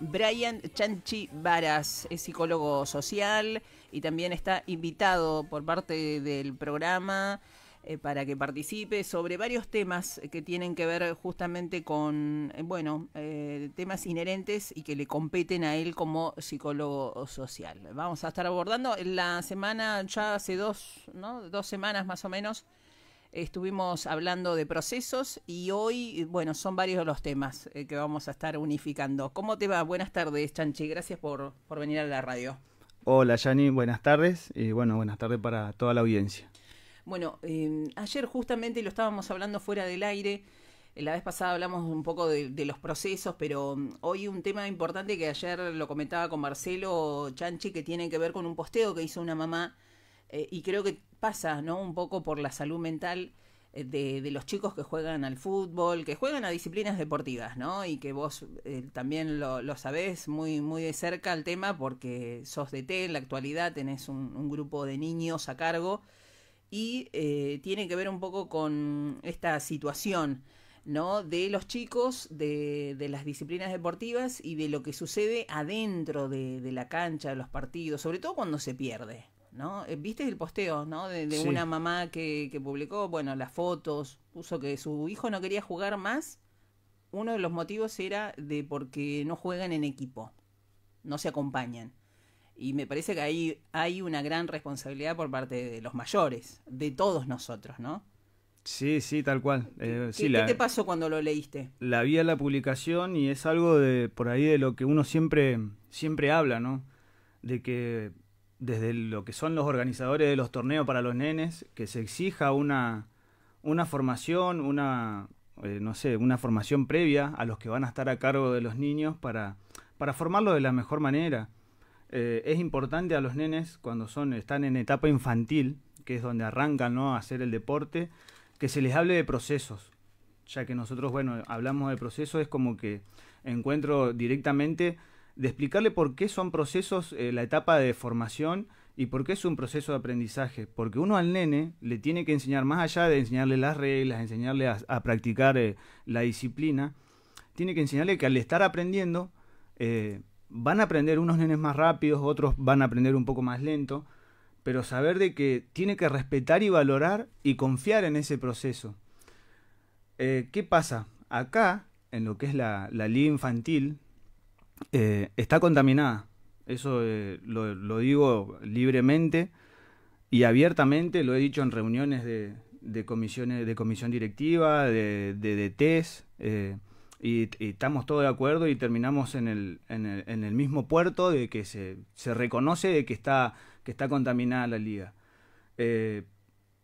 Brian Chanchi Varas es psicólogo social y también está invitado por parte del programa eh, para que participe sobre varios temas que tienen que ver justamente con, eh, bueno, eh, temas inherentes y que le competen a él como psicólogo social. Vamos a estar abordando la semana, ya hace dos, ¿no? Dos semanas más o menos. Estuvimos hablando de procesos y hoy, bueno, son varios los temas eh, que vamos a estar unificando. ¿Cómo te va? Buenas tardes, Chanchi. Gracias por, por venir a la radio. Hola, Yani. Buenas tardes. Y bueno, buenas tardes para toda la audiencia. Bueno, eh, ayer justamente lo estábamos hablando fuera del aire. Eh, la vez pasada hablamos un poco de, de, los procesos, pero mm, hoy un tema importante que ayer lo comentaba con Marcelo Chanchi, que tiene que ver con un posteo que hizo una mamá eh, y creo que pasa, ¿no? Un poco por la salud mental eh, de, los chicos que juegan al fútbol, que juegan a disciplinas deportivas, ¿no? Y que vos eh, también lo, sabés muy, muy de cerca el tema porque sos de T, en la actualidad tenés un, grupo de niños a cargo y tiene que ver un poco con esta situación, ¿no? De los chicos, de, las disciplinas deportivas y de lo que sucede adentro de la cancha, de los partidos, sobre todo cuando se pierde, eh, ¿Viste el posteo, De, una mamá que, publicó, bueno, las fotos, puso que su hijo no quería jugar más. Uno de los motivos era de porque no juegan en equipo, no se acompañan. Y me parece que ahí hay una gran responsabilidad por parte de los mayores, de todos nosotros, ¿no? Sí, sí, tal cual. ¿Qué, eh, te pasó cuando lo leíste? La vi a la publicación y es algo de por ahí de lo que uno siempre siempre habla, ¿no? De que desde lo que son los organizadores de los torneos para los nenes, que se exija una, una formación, una, eh, no sé, una formación previa a los que van a estar a cargo de los niños para, para formarlos de la mejor manera. Eh, es importante a los nenes cuando son, están en etapa infantil, que es donde arrancan ¿no? a hacer el deporte, que se les hable de procesos. Ya que nosotros, bueno, hablamos de procesos, es como que encuentro directamente de explicarle por qué son procesos eh, la etapa de formación y por qué es un proceso de aprendizaje. Porque uno al nene le tiene que enseñar, más allá de enseñarle las reglas, enseñarle a, practicar eh, la disciplina, tiene que enseñarle que al estar aprendiendo, eh, van a aprender unos nenes más rápidos, otros van a aprender un poco más lento, pero saber de que tiene que respetar y valorar y confiar en ese proceso. ¿Qué pasa? Acá, en lo que es la, la infantil, eh, está contaminada. Eso eh, lo, digo libremente y abiertamente, lo he dicho en reuniones de, comisiones, de comisión directiva, de, de, test, e eh, y, estamos todos de acuerdo y terminamos en el, en el, mismo puerto de que se, se, reconoce de que está, que está contaminada la liga.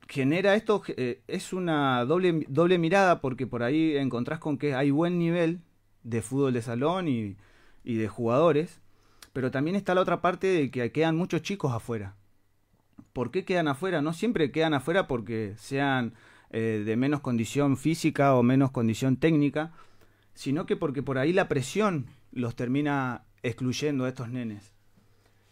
genera esto, es una doble, doble mirada porque por ahí encontrás con que hay buen nivel de fútbol de salón y, y de jugadores, pero también está la otra parte de que quedan muchos chicos afuera. ¿Por qué quedan afuera? No siempre quedan afuera porque sean eh, de menos condición física o menos condición técnica, sino que porque por ahí la presión los termina excluyendo a estos nenes.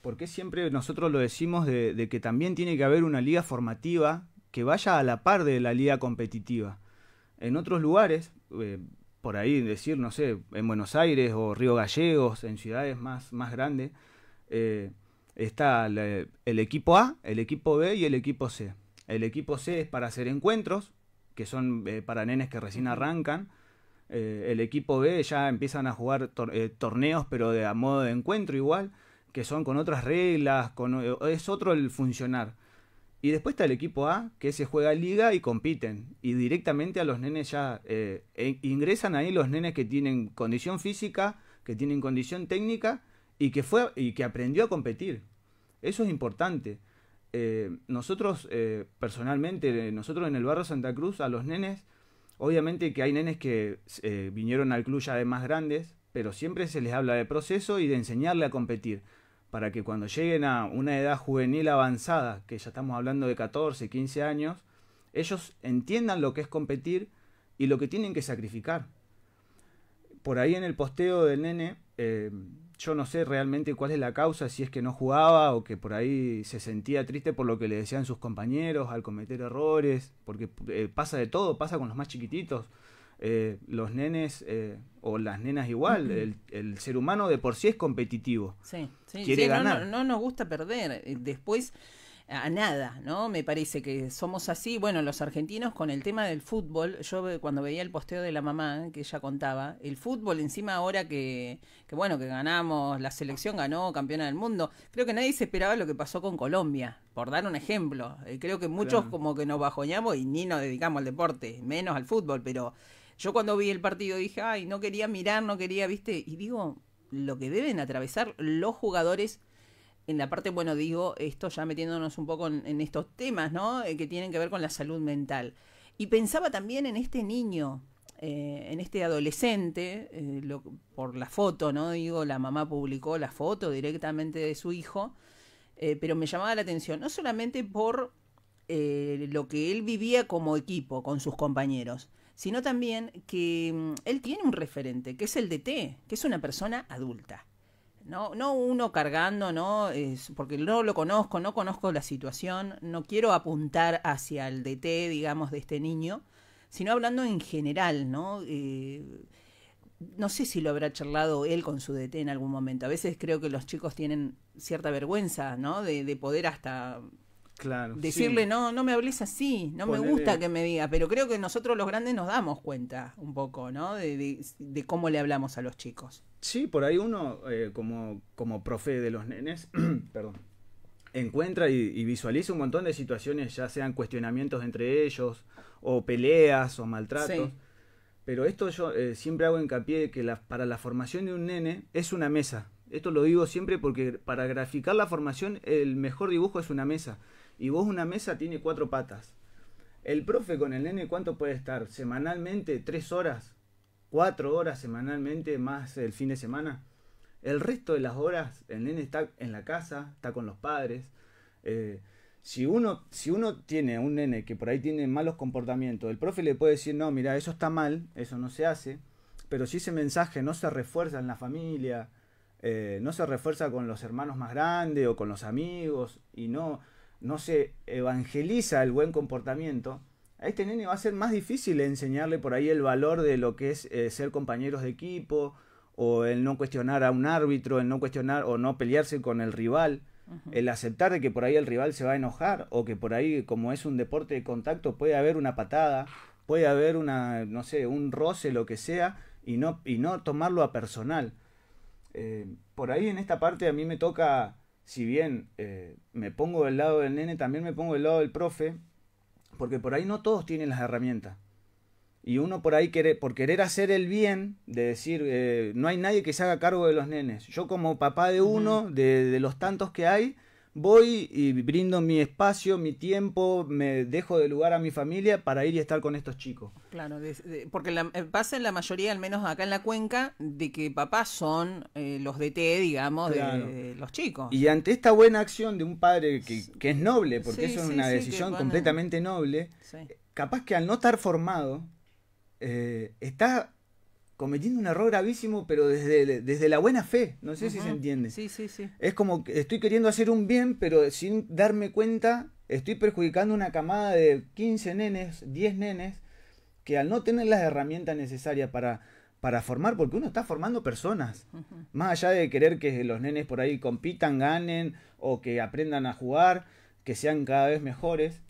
Porque siempre nosotros lo decimos de, que también tiene que haber una liga formativa que vaya a la par de la liga competitiva. En otros lugares, eh, por ahí decir, no sé, en Buenos Aires o Río Gallegos, en ciudades más, más grandes, eh, está el equipo A, el equipo B y el equipo C. El equipo C es para hacer encuentros, que son eh, para nenes que recién arrancan. Eh, el equipo B ya empiezan a jugar torneos, pero de a modo de encuentro igual, que son con otras reglas, con, es otro el funcionar. Y después está el equipo A, que se juega liga y compiten. Y directamente a los nenes ya eh, e ingresan ahí los nenes que tienen condición física, que tienen condición técnica y que, fue, y que aprendió a competir. Eso es importante. Eh, nosotros, eh, personalmente, nosotros en el barrio Santa Cruz, a los nenes, obviamente que hay nenes que vinieron al club ya de más grandes, pero siempre se les habla de proceso y de enseñarle a competir para que cuando lleguen a una edad juvenil avanzada, que ya estamos hablando de 14, 15 años, ellos entiendan lo que es competir y lo que tienen que sacrificar. Por ahí en el posteo del nene, eh, yo no sé realmente cuál es la causa, si es que no jugaba o que por ahí se sentía triste por lo que le decían sus compañeros al cometer errores, porque eh, pasa de todo, pasa con los más chiquititos. Eh, los nenes eh, o las nenas igual, el, ser humano de por sí es competitivo. Sí, sí, quiere ganar. No, nos gusta perder. Eh, después a nada, ¿no? Me parece que somos así. Bueno, los argentinos con el tema del fútbol, yo cuando veía el posteo de la mamá que ella contaba, el fútbol encima ahora que, que bueno, que ganamos, la selección ganó, campeona del mundo, creo que nadie se esperaba lo que pasó con Colombia, por dar un ejemplo. creo que muchos como que nos bajoñamos y ni nos dedicamos al deporte, menos al fútbol, pero yo cuando vi el partido dije, ay, no quería mirar, no quería, viste, y digo, lo que deben atravesar los jugadores en la parte, bueno, digo, esto ya metiéndonos un poco en, estos temas, ¿no? Eh, que tienen que ver con la salud mental. Y pensaba también en este niño, eh, en este adolescente, eh, por la foto, ¿no? Digo, la mamá publicó la foto directamente de su hijo, pero me llamaba la atención, no solamente por lo que él vivía como equipo con sus compañeros, sino también que mm, él tiene un referente, que es el DT, que es una persona adulta. No, no uno cargando, no, es porque no lo conozco, no conozco la situación, no quiero apuntar hacia el DT, digamos, de este niño, sino hablando en general, ¿no? Eh, no sé si lo habrá charlado él con su DT en algún momento. A veces creo que los chicos tienen cierta vergüenza, ¿no? de poder hasta Decirle, no, no me hables así, no me gusta que me diga, pero creo que nosotros los grandes nos damos cuenta un poco, ¿no? De, cómo le hablamos a los chicos. Sí, por ahí uno, eh, como, profe de los nenes, perdón, encuentra y, visualiza un montón de situaciones, ya sean cuestionamientos entre ellos, o peleas, o maltratos. Pero esto yo eh, siempre hago hincapié que para la formación de un nene es una mesa. Esto lo digo siempre porque para graficar la formación el mejor dibujo es una mesa. Y vos una mesa tiene cuatro patas. El profe con el nene, ¿cuánto puede estar? ¿Semanalmente? ¿Tres horas? ¿Cuatro horas semanalmente más el fin de semana? El resto de las horas el nene está en la casa, está con los padres. Eh, si uno, si uno tiene un nene que por ahí tiene malos comportamientos, el profe le puede decir, no, mira, eso está mal, eso no se hace, pero si ese mensaje no se refuerza en la familia, eh, no se refuerza con los hermanos más grandes o con los amigos, y no, no se evangeliza el buen comportamiento, a este nene va a ser más difícil enseñarle por ahí el valor de lo que es eh, ser compañeros de equipo, o el no cuestionar a un árbitro, el no cuestionar o no pelearse con el rival, el aceptar de que por ahí el rival se va a enojar, o que por ahí, como es un deporte de contacto, puede haber una patada, puede haber una, no sé, un roce, lo que sea, y no, y no tomarlo a personal. Eh, por ahí en esta parte a mí me toca si bien eh, me pongo del lado del nene, también me pongo del lado del profe, porque por ahí no todos tienen las herramientas. Y uno por ahí, quiere, por querer hacer el bien, de decir, eh, no hay nadie que se haga cargo de los nenes. Yo como papá de uno, de los tantos que hay, voy y brindo mi espacio, mi tiempo, me dejo de lugar a mi familia para ir y estar con estos chicos. Claro, porque eh, pasa en la mayoría, al menos acá en la cuenca, de que papás son eh, los los DT, digamos, de, los chicos. Y ante esta buena acción de un padre que, es noble, porque eso es una decisión completamente noble, capaz que al no estar formado, eh, está cometiendo un error gravísimo, pero desde, desde la buena fe. No sé si se entiende. Sí, sí, sí. Es como que estoy queriendo hacer un bien, pero sin darme cuenta, estoy perjudicando una camada de 15 nenes, 10 nenes, que al no tener las herramientas necesarias para, para formar, porque uno está formando personas, más allá de querer que los nenes por ahí compitan, ganen o que aprendan a jugar, que sean cada vez mejores,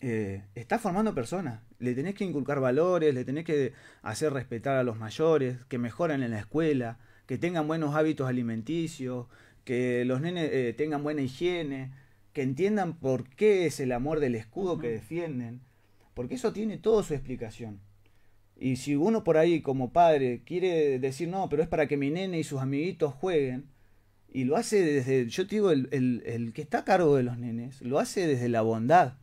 eh, está formando personas le tenés que inculcar valores, le tenés que hacer respetar a los mayores, que mejoren en la escuela, que tengan buenos hábitos alimenticios, que los nenes eh, tengan buena higiene, que entiendan por qué es el amor del escudo que defienden, porque eso tiene toda su explicación. Y si uno por ahí como padre quiere decir, no, pero es para que mi nene y sus amiguitos jueguen, y lo hace desde, yo te digo, el, el, el que está a cargo de los nenes, lo hace desde la bondad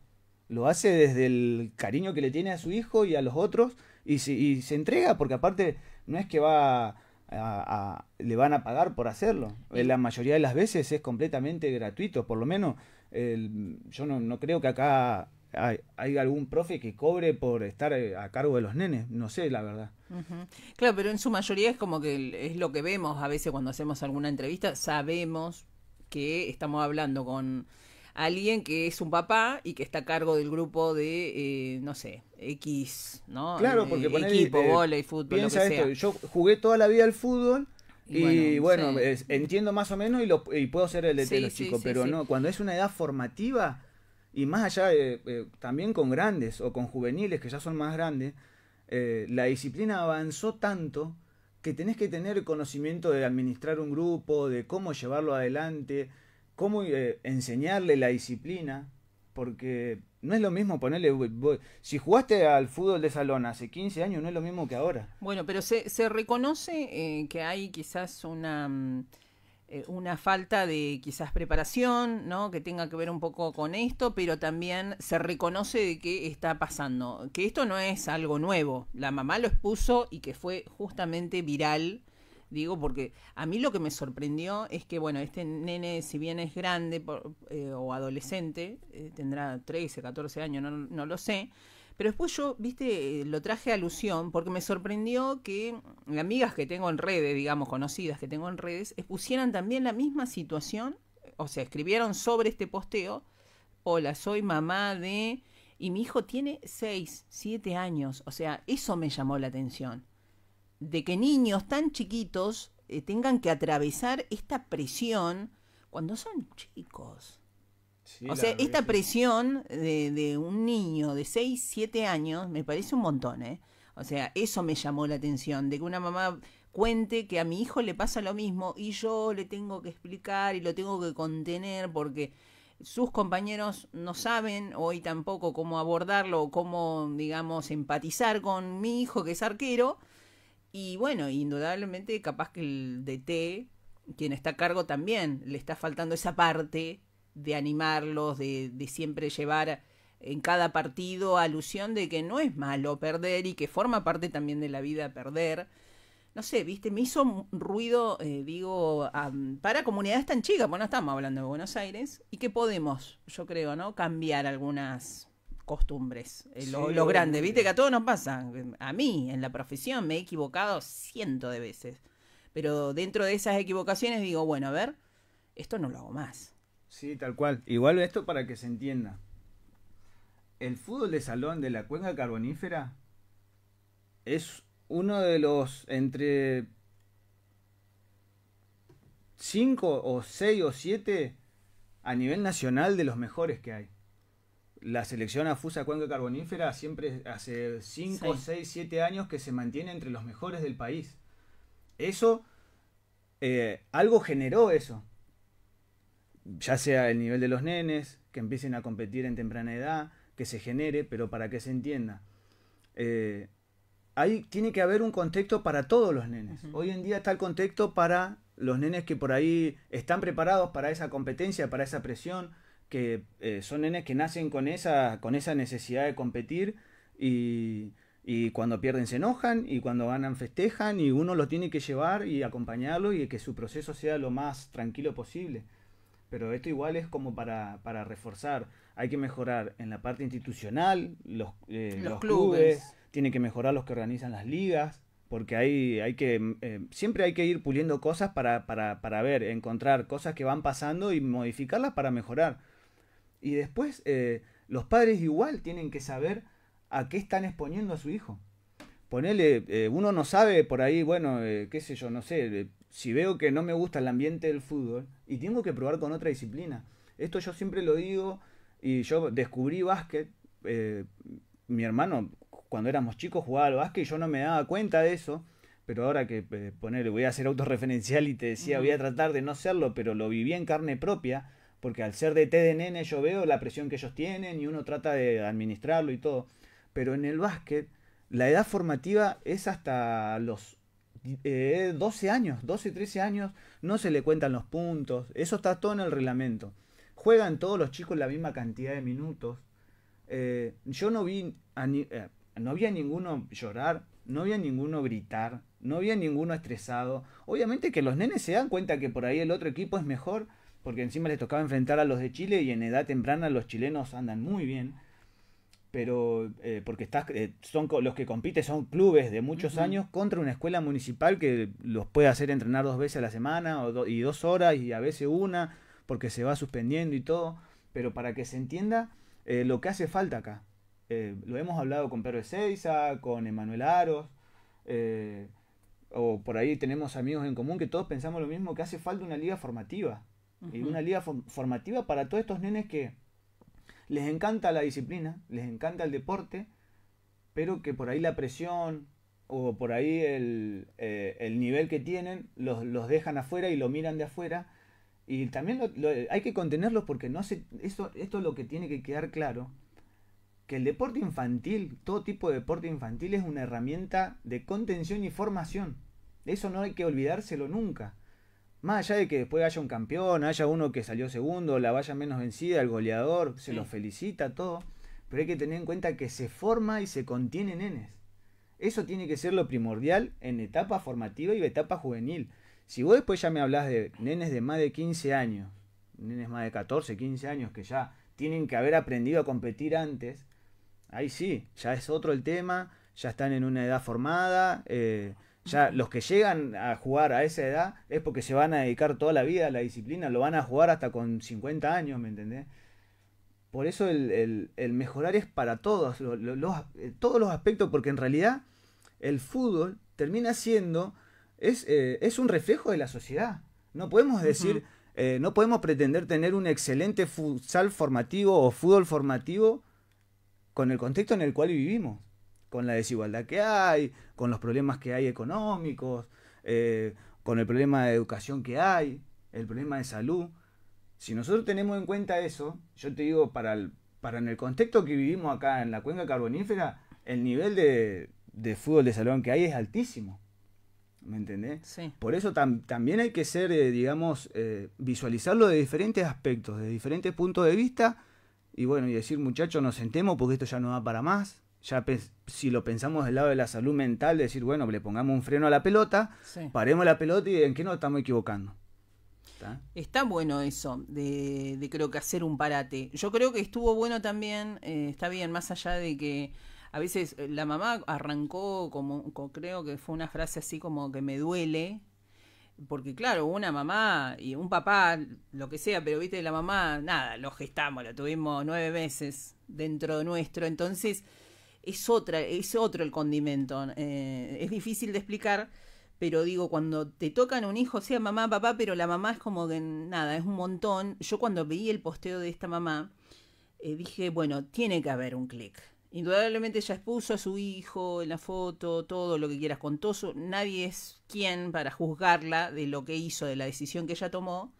lo hace desde el cariño que le tiene a su hijo y a los otros y se, se entrega, porque aparte no es que va a, le van a pagar por hacerlo. La mayoría de las veces es completamente gratuito, por lo menos yo no, creo que acá haya algún profe que cobre por estar eh, a cargo de los nenes, no sé la verdad. Claro, pero en su mayoría es como que es lo que vemos a veces cuando hacemos alguna entrevista, sabemos que estamos hablando con alguien que es un papá y que está a cargo del grupo de, eh, no sé, X, ¿no? Claro, eh, porque equipo, eh, fútbol, lo yo jugué toda la vida al fútbol y, bueno, entiendo más o menos y, lo, puedo ser el de los chicos, pero no, cuando es una edad formativa y más allá, eh, también con grandes o con juveniles que ya son más grandes, la disciplina avanzó tanto que tenés que tener conocimiento de administrar un grupo, de cómo llevarlo adelante, cómo eh, enseñarle la disciplina, porque no es lo mismo ponerle... si jugaste al fútbol de salón hace 15 años, no es lo mismo que ahora. Bueno, pero se, se reconoce eh, que hay quizás una mm, eh, una falta de quizás preparación, ¿no? Que tenga que ver un poco con esto, pero también se reconoce de qué está pasando, que esto no es algo nuevo. La mamá lo expuso y que fue justamente viral Digo, porque a mí lo que me sorprendió es que, bueno, este nene, si bien es grande eh, o adolescente, eh, tendrá 13, 14 años, no, no lo sé, pero después yo, viste, eh, lo traje a alusión porque me sorprendió que amigas que tengo en redes, digamos, conocidas que tengo en redes, expusieran también la misma situación, o sea, escribieron sobre este posteo, hola, soy mamá de... Y mi hijo tiene 6, 7 años, o sea, eso me llamó la atención de que niños tan chiquitos eh, tengan que atravesar esta presión cuando son chicos. o sea, esta presión de, de, un niño de 6, 7 años me parece un montón, ¿eh? O sea, eso me llamó la atención, de que una mamá cuente que a mi hijo le pasa lo mismo y yo le tengo que explicar y lo tengo que contener porque sus compañeros no saben hoy tampoco cómo abordarlo o cómo, digamos, empatizar con mi hijo que es arquero y bueno, indudablemente capaz que el DT, quien está a cargo también, le está faltando esa parte de animarlos, de, siempre llevar en cada partido alusión de que no es malo perder y que forma parte también de la vida perder. No sé, viste, me hizo ruido, eh, digo, para comunidades tan chicas, pues no estamos hablando de Buenos Aires, y que podemos, yo creo, ¿no? Cambiar algunas costumbres, eh, lo, grande, viste que a todos nos pasa, a mí en la profesión me he equivocado cientos de veces, pero dentro de esas equivocaciones digo, bueno, a ver, esto no lo hago más. Sí, tal cual. Igual esto para que se entienda. El fútbol de salón de la cuenca carbonífera es uno de los entre 5 o 6 o 7 a nivel nacional de los mejores que hay la selección afusa cuenca carbonífera siempre hace 5, 6, 7 años que se mantiene entre los mejores del país. Eso, eh, algo generó eso. Ya sea el nivel de los nenes, que empiecen a competir en temprana edad, que se genere, pero para que se entienda. Eh, ahí tiene que haber un contexto para todos los nenes. Hoy en día está el contexto para los nenes que por ahí están preparados para esa competencia, para esa presión, que eh, son nenes que nacen con esa, con esa necesidad de competir y, cuando pierden se enojan y cuando ganan festejan y uno lo tiene que llevar y acompañarlo y que su proceso sea lo más tranquilo posible. Pero esto igual es como para, para reforzar. Hay que mejorar en la parte institucional, los, eh, clubes. tiene que mejorar los que organizan las ligas, porque hay, hay que, mm, eh, siempre hay que ir puliendo cosas para, para, para ver, encontrar cosas que van pasando y modificarlas para mejorar y después eh, los padres igual tienen que saber a qué están exponiendo a su hijo. Ponele, eh, uno no sabe por ahí, bueno, eh, qué sé yo, no sé, si veo que no me gusta el ambiente del fútbol y tengo que probar con otra disciplina. Esto yo siempre lo digo y yo descubrí básquet. mi hermano, cuando éramos chicos, jugaba al básquet y yo no me daba cuenta de eso pero ahora que ponele, voy a ser autorreferencial y te decía, voy a tratar de no serlo, pero lo viví en carne propia, porque al ser de TDN yo veo la presión que ellos tienen y uno trata de administrarlo y todo. Pero en el básquet, la edad formativa es hasta los 12 eh, años, 12, 13 años, no se le cuentan los puntos, eso está todo en el reglamento. Juegan todos los chicos la misma cantidad de minutos. Eh, yo no vi, eh, no vi a ninguno llorar, no vi a ninguno gritar, no vi a ninguno estresado. Obviamente que los nenes se dan cuenta que por ahí el otro equipo es mejor, porque encima les tocaba enfrentar a los de Chile y en edad temprana los chilenos andan muy bien. Pero eh, porque estás, eh, son los que compiten son clubes de muchos años contra una escuela municipal que los puede hacer entrenar dos veces a la semana y dos horas y a veces una porque se va suspendiendo y todo. Pero para que se entienda eh, lo que hace falta acá. lo hemos hablado con Pedro Ezeiza, con Emanuel Aros o por ahí tenemos amigos en común que todos pensamos lo mismo, que hace falta una liga formativa. Y una liga formativa para todos estos nenes que les encanta la disciplina, les encanta el deporte, pero que por ahí la presión o por ahí el, eh, el nivel que tienen los, los, dejan afuera y lo miran de afuera. Y también hay que contenerlos porque no se, esto, esto es lo que tiene que quedar claro, que el deporte infantil, todo tipo de deporte infantil es una herramienta de contención y formación. Eso no hay que olvidárselo nunca. Más allá de que después haya un campeón, haya uno que salió segundo, la vaya menos vencida, el goleador, se lo los felicita, todo. Pero hay que tener en cuenta que se forma y se contiene nenes. Eso tiene que ser lo primordial en etapa formativa y etapa juvenil. Si vos después ya me hablas de nenes de más de 15 años, nenes más de 14, 15 años que ya tienen que haber aprendido a competir antes, ahí sí, ya es otro el tema, ya están en una edad formada. Eh, ya los que llegan a jugar a esa edad es porque se van a dedicar toda la vida a la disciplina, lo van a jugar hasta con 50 años, ¿me entendés? Por eso el, mejorar es para todos, los, eh, todos los aspectos, porque en realidad el fútbol termina siendo, es, eh, es un reflejo de la sociedad. No podemos decir, eh, no podemos pretender tener un excelente futsal formativo o fútbol formativo con el contexto en el cual vivimos con la desigualdad que hay, con los problemas que hay económicos, eh, con el problema de educación que hay, el problema de salud. Si nosotros tenemos en cuenta eso, yo te digo, para, el, para en el contexto que vivimos acá en la cuenca carbonífera, el nivel de, fútbol de salón que hay es altísimo. ¿Me entendés? Sí. Por eso también hay que ser, eh, digamos, eh, visualizarlo de diferentes aspectos, de diferentes puntos de vista, y bueno, y decir, muchachos, nos sentemos porque esto ya no va para más, ya si lo pensamos del lado de la salud mental, decir, bueno, le pongamos un freno a la pelota, paremos la pelota y en qué nos estamos equivocando. ¿Está? bueno eso, de, creo que hacer un parate. Yo creo que estuvo bueno también, eh, está bien, más allá de que a veces eh, la mamá arrancó como, creo que fue una frase así como que me duele, porque claro, una mamá y un papá, lo que sea, pero viste, la mamá, nada, lo gestamos, lo tuvimos nueve meses dentro nuestro, entonces es otra, es otro el condimento. Eh, es difícil de explicar, pero digo, cuando te tocan un hijo, sea mamá, papá, pero la mamá es como que nada, es un montón. Yo cuando vi el posteo de esta mamá, eh, dije, bueno, tiene que haber un clic. Indudablemente ella expuso a su hijo en la foto, todo lo que quieras, todo su... Nadie es quien para juzgarla de lo que hizo, de la decisión que ella tomó,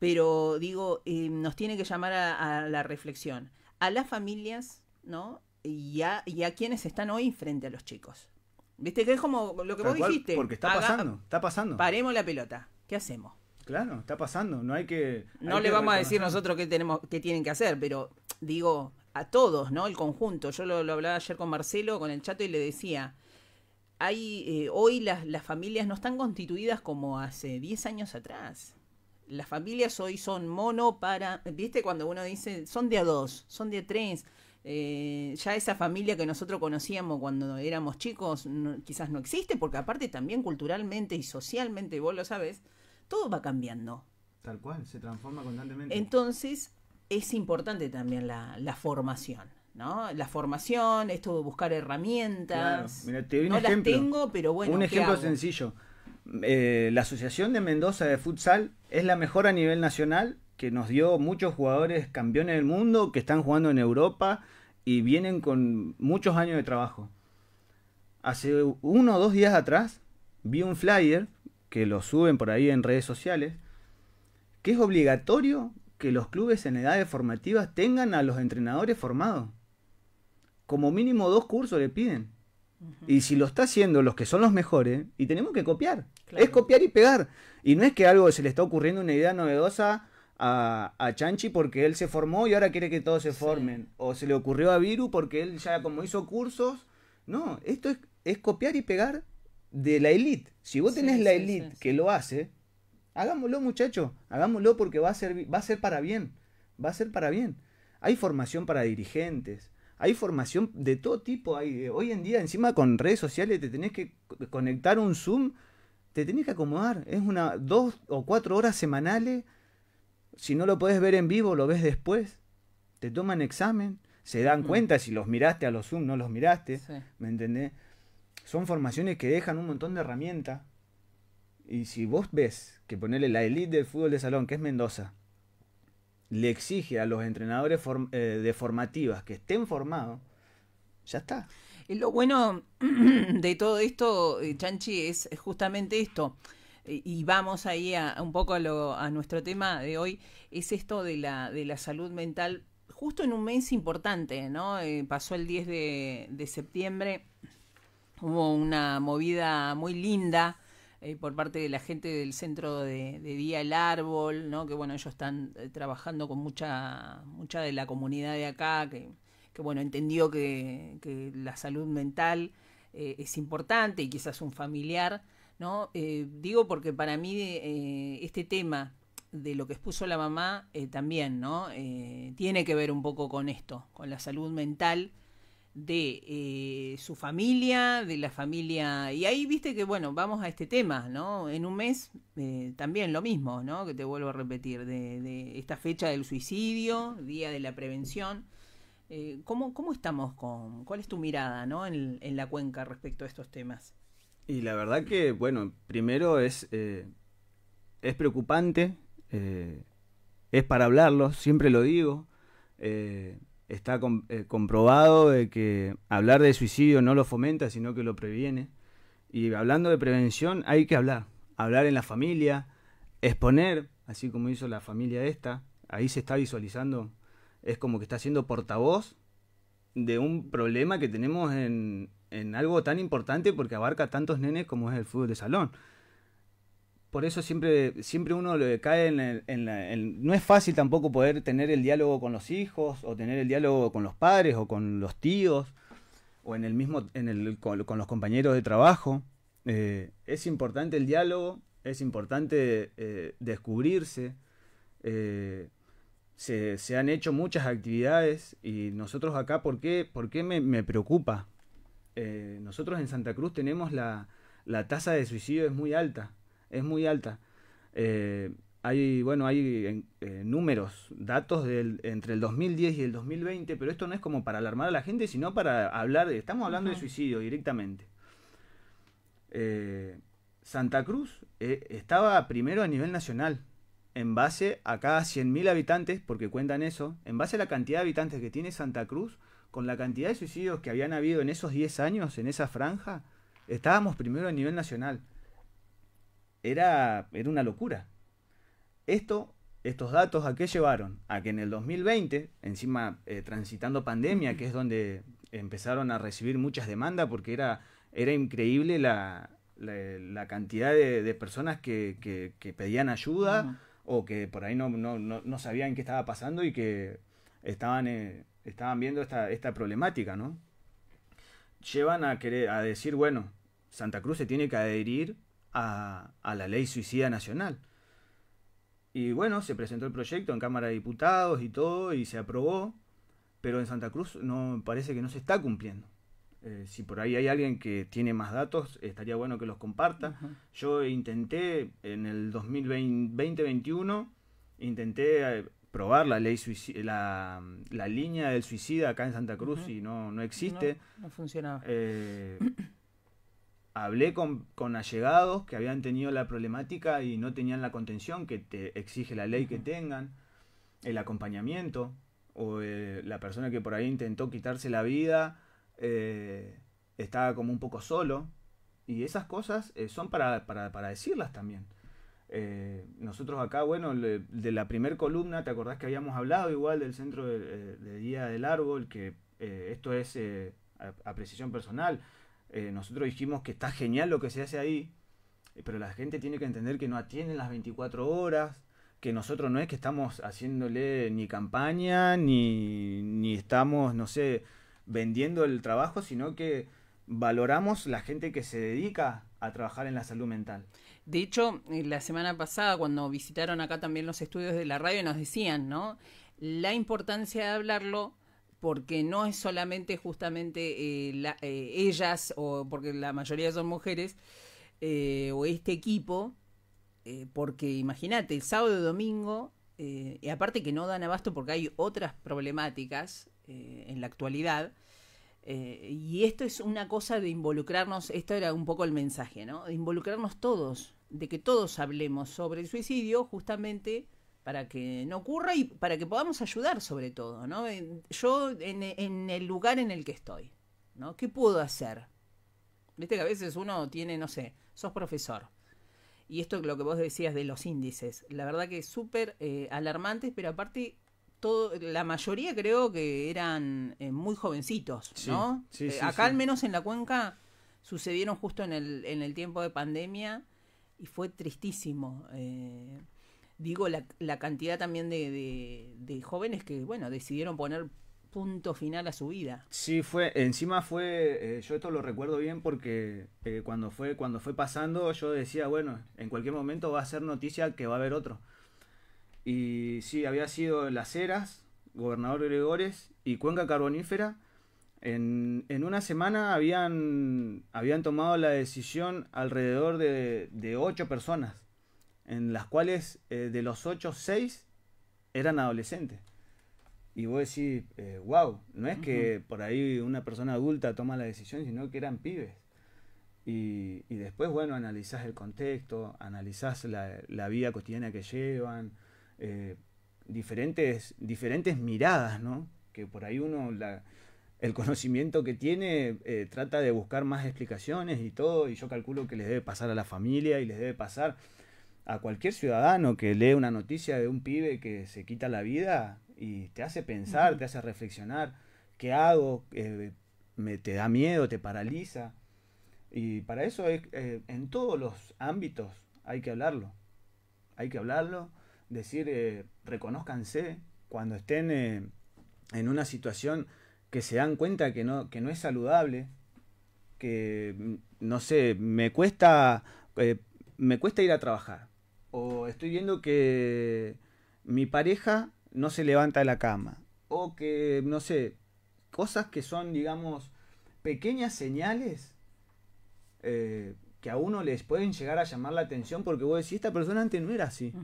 pero digo, eh, nos tiene que llamar a la reflexión. A las familias, ¿no? y a, quienes están hoy frente a los chicos. ¿Viste? Que es como lo que vos dijiste. Porque está pasando, está pasando. Paremos la pelota. ¿Qué hacemos? Claro, está pasando. No hay que. No le vamos a decir nosotros qué, tenemos, qué tienen que hacer, pero digo, a todos, ¿no? El conjunto. Yo lo, hablaba ayer con Marcelo, con el chato, y le decía. Hay, eh, hoy las, las familias no están constituidas como hace 10 años atrás las familias hoy son mono para, viste, cuando uno dice, son de a dos, son de a tres, eh, ya esa familia que nosotros conocíamos cuando éramos chicos quizás no existe, porque aparte también culturalmente y socialmente, vos lo sabes, todo va cambiando. Tal cual, se transforma constantemente. Entonces, es importante también la, formación. ¿no? La formación, esto de buscar herramientas. te doy un no ejemplo. las tengo, pero bueno. Un ejemplo sencillo. Eh, la Asociación de Mendoza de Futsal es la mejor a nivel nacional que nos dio muchos jugadores campeones del mundo que están jugando en Europa y vienen con muchos años de trabajo. Hace uno o dos días atrás vi un flyer que lo suben por ahí en redes sociales que es obligatorio que los clubes en edades formativas tengan a los entrenadores formados. Como mínimo dos cursos le piden. Y si lo está haciendo los que son los mejores, y tenemos que copiar. Es copiar y pegar. Y no es que algo se le está ocurriendo una idea novedosa a, Chanchi porque él se formó y ahora quiere que todos se formen. O se le ocurrió a Viru porque él ya como hizo cursos. No, esto es, copiar y pegar de la elite. Si vos tenés la elite que lo hace, hagámoslo muchachos, hagámoslo porque va a, ser, va a ser para bien. Va a ser para bien. Hay formación para dirigentes. Hay formación de todo tipo. Eh, hoy en día, encima con redes sociales, te tenés que conectar un Zoom, te tenés que acomodar. Es una dos o cuatro horas semanales si no lo podés ver en vivo, lo ves después, te toman examen, se dan mm. cuenta si los miraste a los Zoom, no los miraste, ¿me entendés? Son formaciones que dejan un montón de herramientas. Y si vos ves que ponerle la elite del fútbol de salón, que es Mendoza, le exige a los entrenadores eh, de formativas que estén formados, ya está. Y lo bueno de todo esto, eh, Chanchi, es justamente esto. Eh, y vamos ahí un poco a, nuestro tema de hoy, es esto de la, de la salud mental, justo en un mes importante, ¿no? Eh, pasó el 10 de, septiembre, hubo una movida muy linda eh, por parte de la gente del centro de, Día El Árbol, ¿no? Que bueno, ellos están trabajando con mucha, mucha de la comunidad de acá, que, que bueno, entendió que, la salud mental es importante y quizás un familiar ¿no? Eh, digo porque para mí eh, este tema de lo que expuso la mamá eh, también, ¿no? tiene que ver un poco con esto, con la salud mental de su familia, de la familia... Y ahí viste que, bueno, vamos a este tema, ¿no? En un mes también lo mismo, ¿no? Que te vuelvo a repetir, de, esta fecha del suicidio, día de la prevención. ¿cómo, ¿cómo, estamos con, cuál es tu mirada ¿no? en, la cuenca respecto a estos temas? Y la verdad que, bueno, primero es, eh, es preocupante, eh, es para hablarlo, siempre lo digo. Eh, está comprobado de que hablar de suicidio no lo fomenta, sino que lo previene. Y hablando de prevención, hay que hablar. Hablar en la familia, exponer, así como hizo la familia esta. Ahí se está visualizando, es como que está siendo portavoz de un problema que tenemos en, en algo tan importante porque abarca tantos nenes como es el fútbol de salón. Por eso siempre, siempre uno le cae en, no es fácil tampoco poder tener el diálogo con los hijos o tener el diálogo con los padres o con los tíos o en el mismo con, los compañeros de trabajo. Eh, es importante el diálogo, es importante eh, descubrirse. Eh, se, han hecho muchas actividades y nosotros acá, ¿por qué, me, me preocupa? Eh, nosotros en Santa Cruz tenemos la, tasa de suicidio es muy alta, es muy alta. Eh, hay, bueno, hay eh, números, datos del, entre el 2010 y el 2020, pero esto no es como para alarmar a la gente, sino para hablar, estamos hablando de suicidio directamente. Santa Cruz estaba primero a nivel nacional, en base a cada 100.000 habitantes, porque cuentan eso, en base a la cantidad de habitantes que tiene Santa Cruz, con la cantidad de suicidios que habían habido en esos 10 años, en esa franja, estábamos primero a nivel nacional. Era, era una locura. Esto, estos datos, ¿a qué llevaron? A que en el 2020, encima eh, transitando pandemia, que es donde empezaron a recibir muchas demandas, porque era, era increíble la, la, cantidad de, personas que, pedían ayuda o que por ahí no, no, no, sabían qué estaba pasando y que estaban... Eh, estaban viendo esta, esta problemática, ¿no? Llevan a, querer, a decir, bueno, Santa Cruz se tiene que adherir a, la ley suicida nacional. Y bueno, se presentó el proyecto en Cámara de Diputados y todo, y se aprobó, pero en Santa Cruz no parece que no se está cumpliendo. Eh, si por ahí hay alguien que tiene más datos, estaría bueno que los comparta. Yo intenté en el 2020-2021, intenté eh, probar la ley la, línea del suicida acá en Santa Cruz y no, existe. No, funciona funcionaba. Eh, hablé con, allegados que habían tenido la problemática y no tenían la contención que te exige la ley que tengan, el acompañamiento, o eh, la persona que por ahí intentó quitarse la vida eh, estaba como un poco solo. Y esas cosas son para, para, para decirlas también. Eh, nosotros acá, bueno, de la primera columna, ¿te acordás que habíamos hablado igual del centro de, Día del Árbol? Que eh, esto es eh, a, precisión personal. Eh, nosotros dijimos que está genial lo que se hace ahí, eh, pero la gente tiene que entender que no atienden las 24 horas, que nosotros no es que estamos haciéndole ni campaña, ni, ni estamos, no sé, vendiendo el trabajo, sino que valoramos la gente que se dedica a trabajar en la salud mental. De hecho, eh, la semana pasada, cuando visitaron acá también los estudios de la radio, nos decían, ¿no? La importancia de hablarlo porque no es solamente justamente eh, eh, ellas, o porque la mayoría son mujeres, o este equipo, porque imagínate, el sábado y domingo, y aparte que no dan abasto porque hay otras problemáticas en la actualidad, eh, y esto es una cosa de involucrarnos, esto era un poco el mensaje, ¿no? De involucrarnos todos, de que todos hablemos sobre el suicidio justamente para que no ocurra y para que podamos ayudar sobre todo, ¿no? Yo en, el lugar en el que estoy, ¿no? ¿Qué puedo hacer? Viste que a veces uno tiene, no sé, sos profesor. Y esto es lo que vos decías de los índices, la verdad que es súper eh, alarmante, pero aparte la mayoría creo que eran eh, muy jovencitos, ¿no? Eh, acá al menos en la cuenca sucedieron justo en el, en el tiempo de pandemia y fue tristísimo. Eh, digo, la, cantidad también de, jóvenes que, bueno, decidieron poner punto final a su vida. Sí, fue, encima fue, yo esto lo recuerdo bien porque cuando, fue, cuando fue pasando yo decía, bueno, en cualquier momento va a ser noticia que va a haber otro. Y sí, había sido Las Heras, Gobernador Gregores y Cuenca Carbonífera. En, una semana habían, habían tomado la decisión alrededor de, ocho personas, en las cuales eh, de los ocho, seis eran adolescentes. Y vos decís, wow, eh, no es que por ahí una persona adulta toma la decisión, sino que eran pibes. Y, después, bueno, analizás el contexto, analizás la, la vida cotidiana que llevan, eh, diferentes, diferentes miradas, ¿no? Que por ahí uno, el conocimiento que tiene, eh, trata de buscar más explicaciones y todo, y yo calculo que les debe pasar a la familia y les debe pasar a cualquier ciudadano que lee una noticia de un pibe que se quita la vida y te hace pensar, te hace reflexionar, ¿qué hago? Eh, me, ¿Te da miedo? ¿Te paraliza? Y para eso en todos los ámbitos hay que hablarlo. Hay que hablarlo decir, eh, reconozcanse cuando estén eh, en una situación que se dan cuenta que no, que no es saludable, que, mm, no sé, me cuesta, eh, me cuesta ir a trabajar, o estoy viendo que mi pareja no se levanta de la cama, o que, no sé, cosas que son, digamos, pequeñas señales que a uno les pueden llegar a llamar la atención porque vos decís, esta persona antes no era así.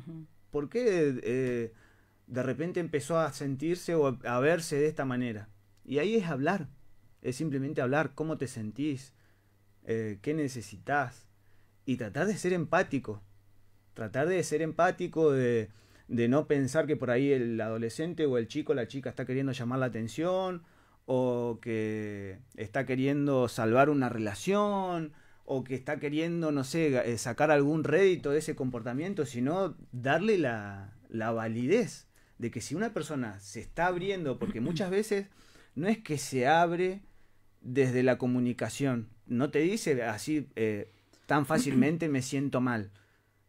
¿Por qué eh, de repente empezó a sentirse o a verse de esta manera? Y ahí es hablar, es simplemente hablar cómo te sentís, eh, qué necesitas y tratar de ser empático, tratar de ser empático, de, de no pensar que por ahí el adolescente o el chico o la chica está queriendo llamar la atención o que está queriendo salvar una relación o que está queriendo, no sé, eh, sacar algún rédito de ese comportamiento, sino darle la, validez de que si una persona se está abriendo, porque muchas veces no es que se abre desde la comunicación, no te dice así eh, tan fácilmente me siento mal,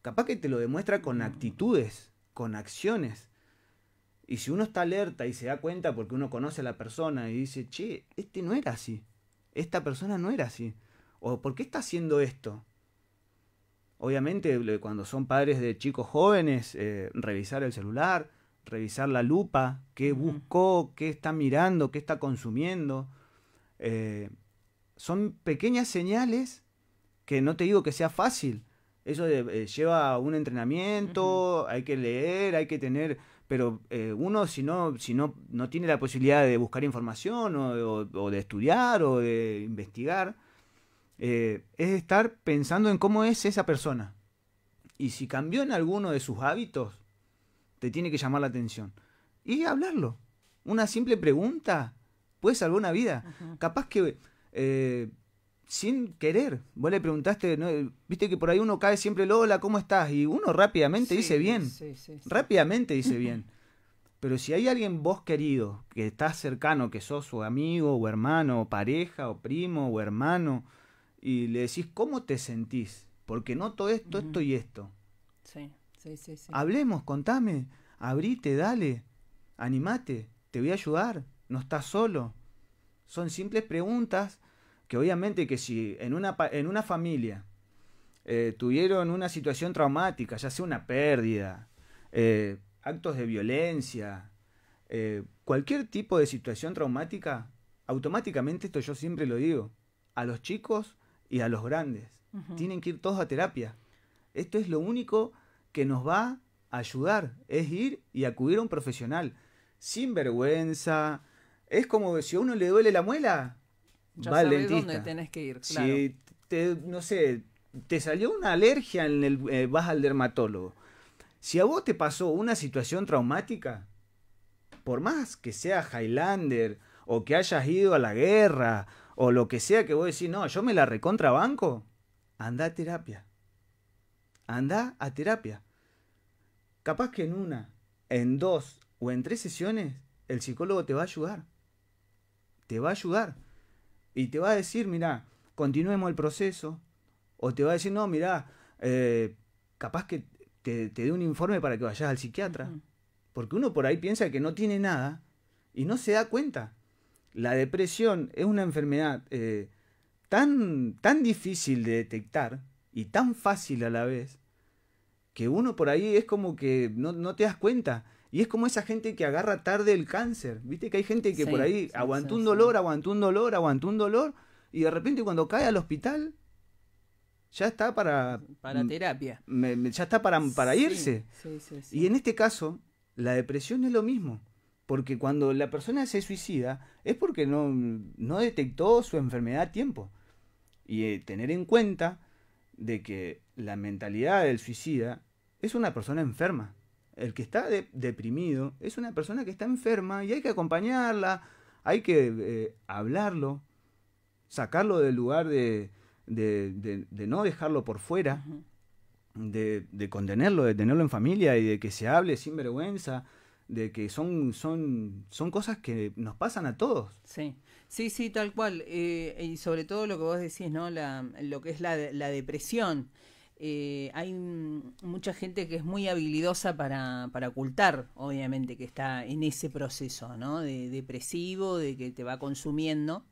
capaz que te lo demuestra con actitudes, con acciones. Y si uno está alerta y se da cuenta porque uno conoce a la persona y dice, che, este no era así, esta persona no era así. ¿O por qué está haciendo esto? Obviamente, cuando son padres de chicos jóvenes, eh, revisar el celular, revisar la lupa, qué buscó, qué está mirando, qué está consumiendo. Eh, son pequeñas señales que no te digo que sea fácil. Eso eh, lleva un entrenamiento, hay que leer, hay que tener pero uno si no si no tiene la posibilidad de buscar información o de estudiar o de investigar eh, es estar pensando en cómo es esa persona. Y si cambió en alguno de sus hábitos, te tiene que llamar la atención. Y hablarlo. Una simple pregunta puede salvar una vida. Capaz que eh, sin querer, vos le preguntaste, ¿no? viste que por ahí uno cae siempre, Lola ¿cómo estás? Y uno rápidamente dice bien. rápidamente dice bien. Pero si hay alguien vos querido, que estás cercano, que sos su amigo o hermano, o pareja o primo o hermano, y le decís cómo te sentís, porque noto esto, esto y esto. Sí, sí, sí, Hablemos, contame, abrite, dale, animate, te voy a ayudar, no estás solo. Son simples preguntas que obviamente que si en una, en una familia eh, tuvieron una situación traumática, ya sea una pérdida, eh, actos de violencia, eh, cualquier tipo de situación traumática, automáticamente, esto yo siempre lo digo, a los chicos y a los grandes. Tienen que ir todos a terapia. Esto es lo único que nos va a ayudar, es ir y acudir a un profesional. Sin vergüenza. Es como si a uno le duele la muela, va al dentista. que ir, Si te, no sé, te salió una alergia en el eh, vas al dermatólogo. Si a vos te pasó una situación traumática, por más que sea Highlander o que hayas ido a la guerra o lo que sea que vos decís, no, yo me la recontrabanco, anda a terapia. Anda a terapia. Capaz que en una, en dos o en tres sesiones, el psicólogo te va a ayudar. Te va a ayudar. Y te va a decir, mira, continuemos el proceso. O te va a decir, no, mira, eh, capaz que te, dé un informe para que vayas al psiquiatra. Porque uno por ahí piensa que no tiene nada y no se da cuenta la depresión es una enfermedad eh, tan, tan difícil de detectar y tan fácil a la vez, que uno por ahí es como que no, te das cuenta. Y es como esa gente que agarra tarde el cáncer. Viste que hay gente que por ahí aguantó un dolor, aguantó un dolor, aguantó un dolor, y de repente cuando cae al hospital, ya está para... Para terapia. ya está para, para irse. Y en este caso, la depresión es lo mismo. Porque cuando la persona se suicida es porque no, detectó su enfermedad a tiempo. Y eh, tener en cuenta de que la mentalidad del suicida es una persona enferma. El que está deprimido es una persona que está enferma y hay que acompañarla, hay que eh, hablarlo, sacarlo del lugar de, de, de no dejarlo por fuera, de, contenerlo, de tenerlo en familia y de que se hable sin vergüenza de que son, son, son cosas que nos pasan a todos. Sí, sí, sí, tal cual. Eh, y sobre todo lo que vos decís, ¿no? La, lo que es la, depresión. Eh, hay mucha gente que es muy habilidosa para, para ocultar, obviamente, que está en ese proceso, ¿no? De, depresivo, de que te va consumiendo.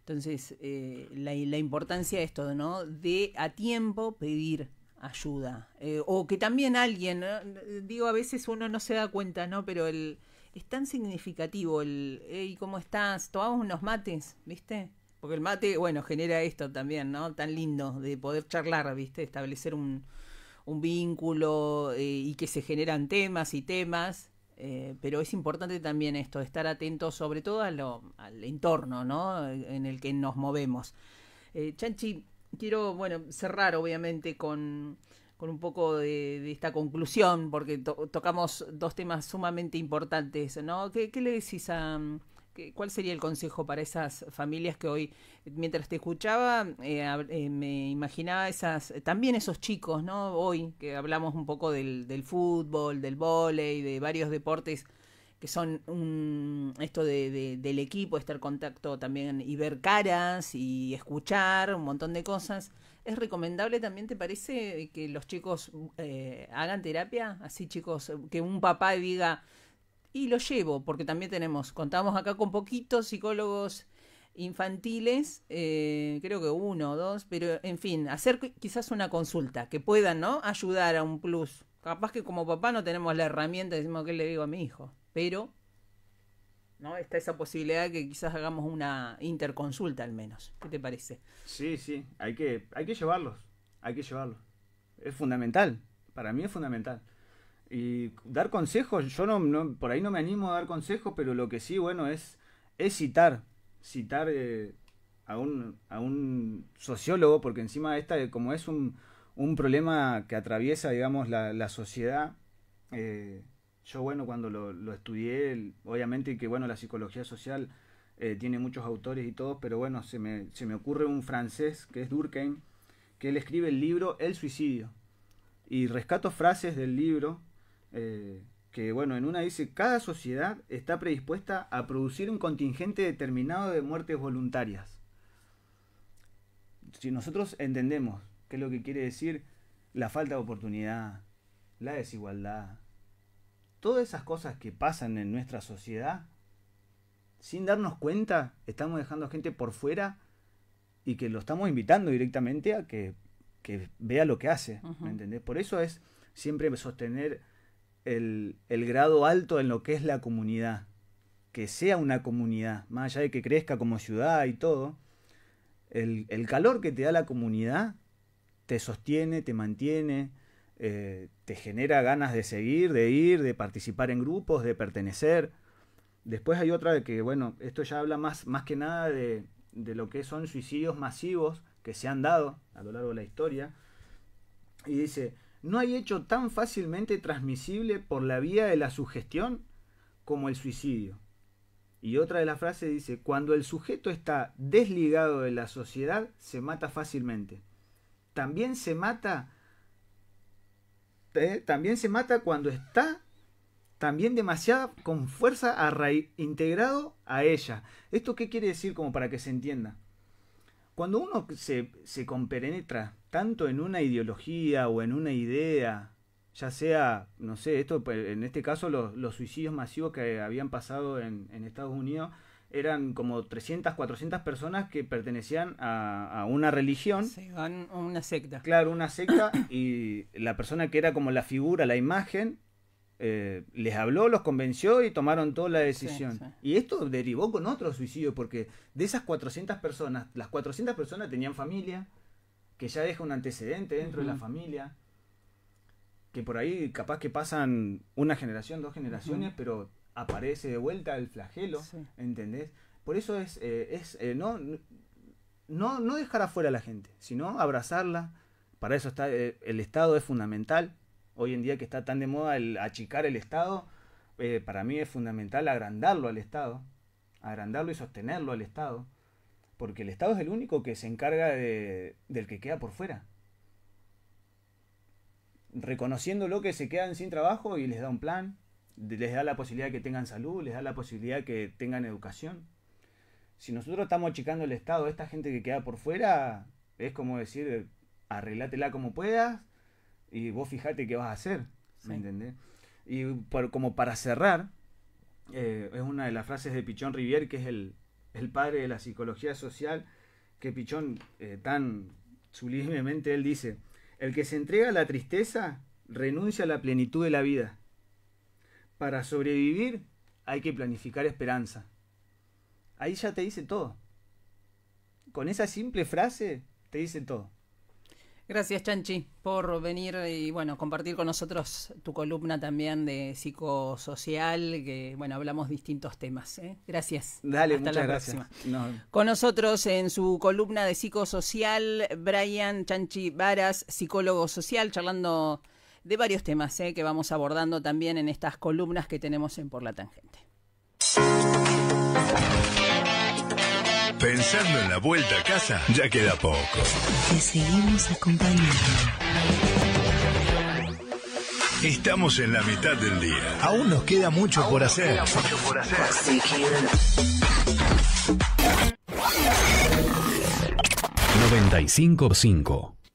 Entonces, eh, la, la importancia de esto, ¿no? De a tiempo pedir ayuda. Eh, o que también alguien, digo, a veces uno no se da cuenta, ¿no? Pero el, es tan significativo el, y ¿cómo estás? Tomamos unos mates, ¿viste? Porque el mate, bueno, genera esto también, ¿no? Tan lindo de poder charlar, ¿viste? Establecer un, vínculo eh, y que se generan temas y temas. Eh, pero es importante también esto, estar atentos sobre todo al entorno ¿no? en el que nos movemos. Chanchi, quiero, bueno, cerrar obviamente con, con un poco de, esta conclusión, porque tocamos dos temas sumamente importantes, ¿no? ¿Qué, le decís a... ¿Cuál sería el consejo para esas familias que hoy, mientras te escuchaba, eh, eh, me imaginaba esas, también esos chicos, ¿no? Hoy, que hablamos un poco del, del fútbol, del vóley, de varios deportes que son un, esto del equipo, estar en contacto también y ver caras y escuchar un montón de cosas. ¿Es recomendable también, te parece, que los chicos eh, hagan terapia? Así chicos, que un papá diga, y lo llevo, porque también tenemos, contamos acá con poquitos psicólogos infantiles, eh, creo que uno o dos, pero en fin, hacer quizás una consulta que puedan, ¿no? Ayudar a un plus. Capaz que como papá no tenemos la herramienta decimos que le digo a mi hijo, pero ¿no? Está esa posibilidad que quizás hagamos una interconsulta al menos. ¿Qué te parece? Sí, sí, hay que, hay que llevarlos, hay que llevarlos. Es fundamental, para mí es fundamental. Y dar consejos, yo no, por ahí no me animo a dar consejos, pero lo que sí, bueno, es, es citar, citar eh, a, un, a un sociólogo, porque encima esta, como es un, un problema que atraviesa, digamos, la, sociedad. Eh, yo, bueno, cuando lo, estudié, obviamente que, bueno, la psicología social eh, tiene muchos autores y todos, pero bueno, se me, ocurre un francés que es Durkheim, que él escribe el libro El suicidio. Y rescato frases del libro eh, que, bueno, en una dice, cada sociedad está predispuesta a producir un contingente determinado de muertes voluntarias. Si nosotros entendemos ¿Qué es lo que quiere decir? La falta de oportunidad, la desigualdad. Todas esas cosas que pasan en nuestra sociedad, sin darnos cuenta, estamos dejando gente por fuera y que lo estamos invitando directamente a que, vea lo que hace. ¿Me entendés? Por eso es siempre sostener el, el grado alto en lo que es la comunidad. Que sea una comunidad, más allá de que crezca como ciudad y todo. El, el, calor que te da la comunidad te sostiene, te mantiene, eh, te genera ganas de seguir, de ir, de participar en grupos, de pertenecer. Después hay otra que, bueno, esto ya habla más, más que nada de, de lo que son suicidios masivos que se han dado a lo largo de la historia. Y dice, no hay hecho tan fácilmente transmisible por la vía de la sugestión como el suicidio. Y otra de las frases dice, cuando el sujeto está desligado de la sociedad, se mata fácilmente también se mata, eh, también se mata cuando está también demasiado con fuerza integrado a ella. ¿Esto qué quiere decir como para que se entienda? Cuando uno se, compenetra tanto en una ideología o en una idea, ya sea, no sé, esto pues, en este caso los, suicidios masivos que habían pasado en Estados Unidos, eran como 300, 400 personas que pertenecían a, una religión. a una secta. Claro, una secta y la persona que era como la figura, la imagen, eh, les habló, los convenció y tomaron toda la decisión. Y esto derivó con otro suicidio porque de esas 400 personas, las 400 personas tenían familia, que ya deja un antecedente dentro de la familia, que por ahí capaz que pasan una generación, dos generaciones, pero aparece de vuelta el flagelo, ¿entendés? Por eso es, eh, eh, no, no, no dejar afuera a la gente, sino abrazarla. Para eso está eh, el Estado es fundamental. Hoy en día que está tan de moda el achicar el Estado, para mí es fundamental agrandarlo al Estado, agrandarlo y sostenerlo al Estado, porque el Estado es el único que se encarga del que queda por fuera. Reconociéndolo que se quedan sin trabajo y les da un plan, les da la posibilidad que tengan salud, les da la posibilidad que tengan educación. Si nosotros estamos achicando el Estado, esta gente que queda por fuera, es como decir, arreglátela como puedas y vos fijate qué vas a hacer. ¿Me Y por, como para cerrar, eh, es una de las frases de Pichón Rivier, que es el, padre de la psicología social, que Pichón eh, tan sublimemente él dice, el que se entrega a la tristeza renuncia a la plenitud de la vida para sobrevivir hay que planificar esperanza. Ahí ya te dice todo. Con esa simple frase te dice todo. Gracias, Chanchi, por venir y bueno, compartir con nosotros tu columna también de psicosocial, que bueno, hablamos distintos temas. ¿eh? Gracias. Dale, Hasta muchas gracias. Con nosotros en su columna de psicosocial, Brian Chanchi Varas, psicólogo social, charlando de varios temas eh, que vamos abordando también en estas columnas que tenemos en Por la Tangente. Pensando en la vuelta a casa, ya queda poco. Te seguimos acompañando. Estamos en la mitad del día. Aún nos queda mucho por hacer. mucho por hacer. 955